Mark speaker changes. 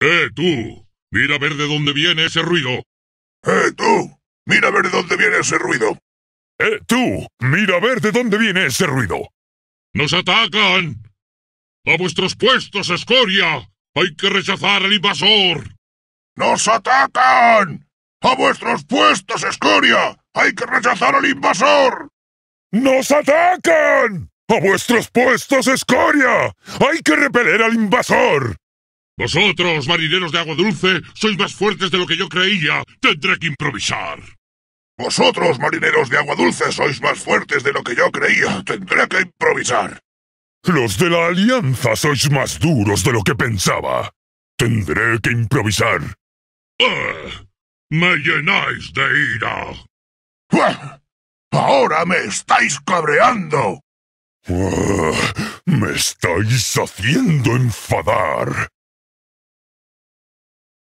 Speaker 1: ¡Eh, tú! Mira a ver de dónde
Speaker 2: viene ese ruido. ¡Eh, tú! Mira a ver de dónde viene ese ruido. ¡Eh, tú! Mira a ver de dónde viene ese ruido. ¡Nos atacan! ¡A vuestros puestos, escoria! ¡Hay que rechazar al invasor! ¡Nos atacan! ¡A vuestros puestos, escoria! ¡Hay que rechazar al invasor! ¡Nos atacan! ¡A vuestros puestos, escoria! ¡Hay que repeler al invasor! Vosotros, marineros de agua dulce, sois más fuertes de lo que yo creía. Tendré que improvisar. Vosotros, marineros de agua dulce, sois más fuertes de lo que yo creía. Tendré que improvisar. Los de la Alianza sois más duros de lo que pensaba. Tendré que improvisar. Ah, me llenáis de ira. ahora me estáis cabreando. Ah, me estáis
Speaker 1: haciendo enfadar.